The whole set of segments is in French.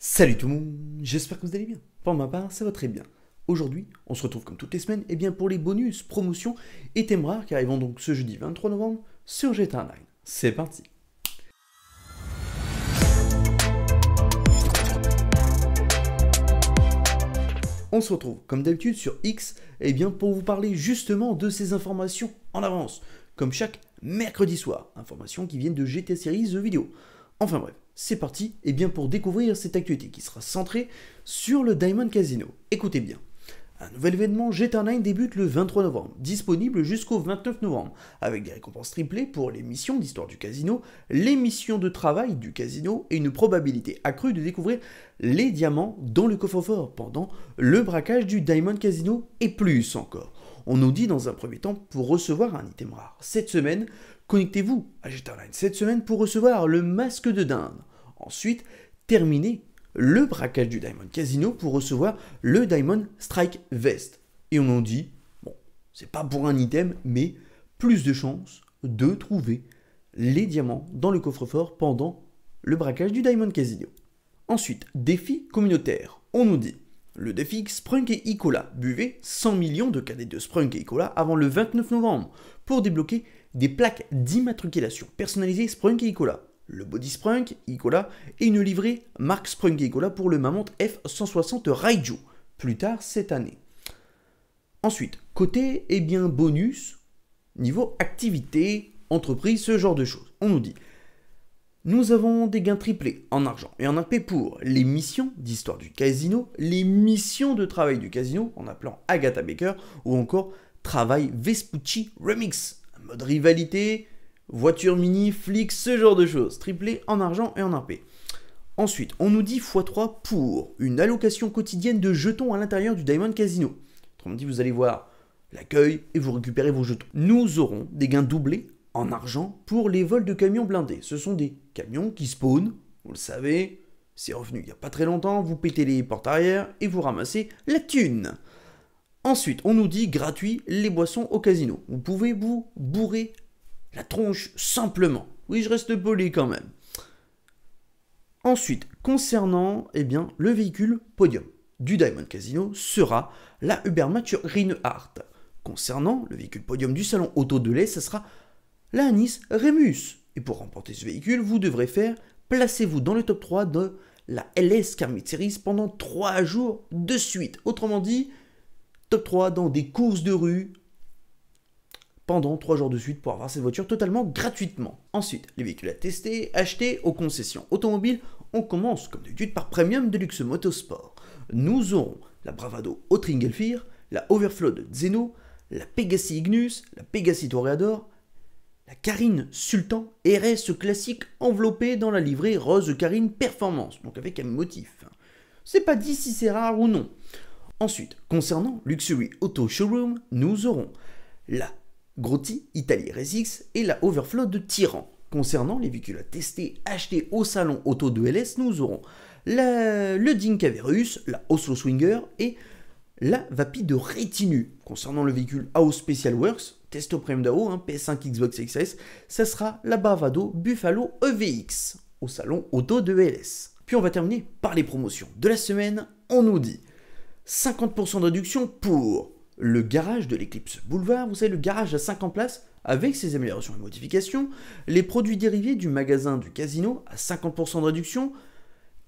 Salut tout le monde, j'espère que vous allez bien. Pour ma part, ça va très bien. Aujourd'hui, on se retrouve comme toutes les semaines eh bien pour les bonus, promotions et thèmes rares qui arriveront donc ce jeudi 23 novembre sur GTA Online. C'est parti On se retrouve comme d'habitude sur X eh bien pour vous parler justement de ces informations en avance, comme chaque mercredi soir, informations qui viennent de GTA Series The Video. Enfin bref, c'est parti et eh bien pour découvrir cette actualité qui sera centrée sur le Diamond Casino. Écoutez bien. Un nouvel événement GTA 9 débute le 23 novembre, disponible jusqu'au 29 novembre, avec des récompenses triplées pour les missions d'histoire du casino, les missions de travail du casino et une probabilité accrue de découvrir les diamants dans le coffre-fort pendant le braquage du Diamond Casino et plus encore. On nous dit dans un premier temps pour recevoir un item rare. Cette semaine, Connectez-vous à GTA Online cette semaine pour recevoir le masque de dinde. Ensuite, terminez le braquage du Diamond Casino pour recevoir le Diamond Strike Vest. Et on en dit, bon, c'est pas pour un item, mais plus de chances de trouver les diamants dans le coffre-fort pendant le braquage du Diamond Casino. Ensuite, défi communautaire. On nous dit le défi Sprunk et Icola. Buvez 100 millions de cadets de Sprunk et Icola avant le 29 novembre pour débloquer des plaques d'immatriculation personnalisées Sprunk et Icola, le body Sprunk Icola, et une livrée marque Sprunk Icola pour le Mamont F160 Raiju plus tard cette année. Ensuite, côté eh bien, bonus, niveau activité, entreprise, ce genre de choses. On nous dit nous avons des gains triplés en argent et en AP pour les missions d'histoire du casino, les missions de travail du casino en appelant Agatha Baker ou encore Travail Vespucci Remix mode rivalité, voiture mini, flic, ce genre de choses, triplé en argent et en RP. Ensuite, on nous dit x3 pour une allocation quotidienne de jetons à l'intérieur du Diamond Casino. Autrement dit, vous allez voir l'accueil et vous récupérez vos jetons. Nous aurons des gains doublés en argent pour les vols de camions blindés. Ce sont des camions qui spawnent, vous le savez, c'est revenu il n'y a pas très longtemps, vous pétez les portes arrière et vous ramassez la thune. Ensuite, on nous dit gratuit les boissons au casino. Vous pouvez vous bourrer la tronche simplement. Oui, je reste poli quand même. Ensuite, concernant eh bien, le véhicule podium du Diamond Casino sera la Ubermature Rinehart. Concernant le véhicule podium du salon Auto de Lait, ce sera la nice Remus. Et pour remporter ce véhicule, vous devrez faire placez-vous dans le top 3 de la LS Car Series pendant 3 jours de suite. Autrement dit, top 3 dans des courses de rue pendant 3 jours de suite pour avoir cette voiture totalement gratuitement. Ensuite, les véhicules à tester, acheter aux concessions automobiles, on commence comme d'habitude par Premium Deluxe Motosport. Nous aurons la Bravado Otringelfir, la Overflow de Zeno, la Pegasi Ignus, la Pegasi Toreador, la Karine Sultan et classique enveloppé dans la livrée Rose Karine Performance, donc avec un motif. C'est pas dit si c'est rare ou non. Ensuite, concernant Luxury Auto Showroom, nous aurons la Grotti Italie X et la Overflow de Tyran. Concernant les véhicules à tester, achetés au salon Auto de LS, nous aurons le Dinka la Oslo Swinger et la Vapi de Retinue. Concernant le véhicule AO Special Works, test au premium d'AO, hein, PS5 Xbox XS, ça sera la Bavado Buffalo EVX au salon Auto de LS. Puis on va terminer par les promotions de la semaine. On nous dit 50% de réduction pour le garage de l'Eclipse Boulevard, vous savez, le garage à 50 places avec ses améliorations et modifications, les produits dérivés du magasin du casino à 50% de réduction,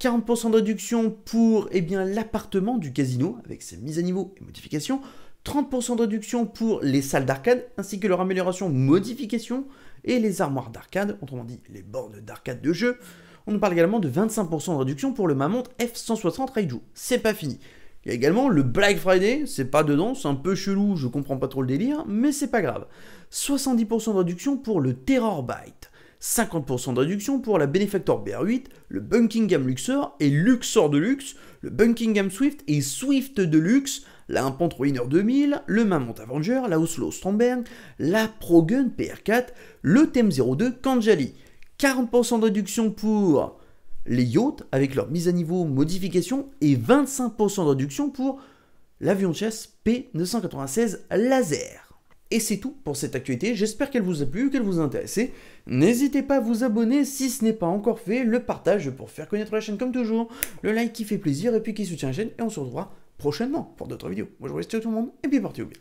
40% de réduction pour eh bien, l'appartement du casino avec ses mises à niveau et modifications, 30% de réduction pour les salles d'arcade ainsi que leur amélioration, modifications et les armoires d'arcade, autrement dit les bornes d'arcade de jeu. On nous parle également de 25% de réduction pour le Mamont F160 Raiju. C'est pas fini. Il y a également le Black Friday, c'est pas dedans, c'est un peu chelou, je comprends pas trop le délire, mais c'est pas grave. 70% de réduction pour le Terror Bite, 50% de réduction pour la Benefactor BR8, le Buckingham Luxor et Luxor Deluxe, le Buckingham Swift et Swift Deluxe, la Impant Ruiner 2000, le Mamont Avenger, la Oslo Stromberg, la Progun PR4, le Thème 02 Kanjali. 40% de réduction pour les yachts avec leur mise à niveau, modification et 25% de réduction pour l'avion de chasse P996 Laser. Et c'est tout pour cette actualité, j'espère qu'elle vous a plu, qu'elle vous a intéressé. N'hésitez pas à vous abonner si ce n'est pas encore fait, le partage pour faire connaître la chaîne comme toujours, le like qui fait plaisir et puis qui soutient la chaîne, et on se retrouvera prochainement pour d'autres vidéos. Bonjour je tout le monde, et puis portez au bien.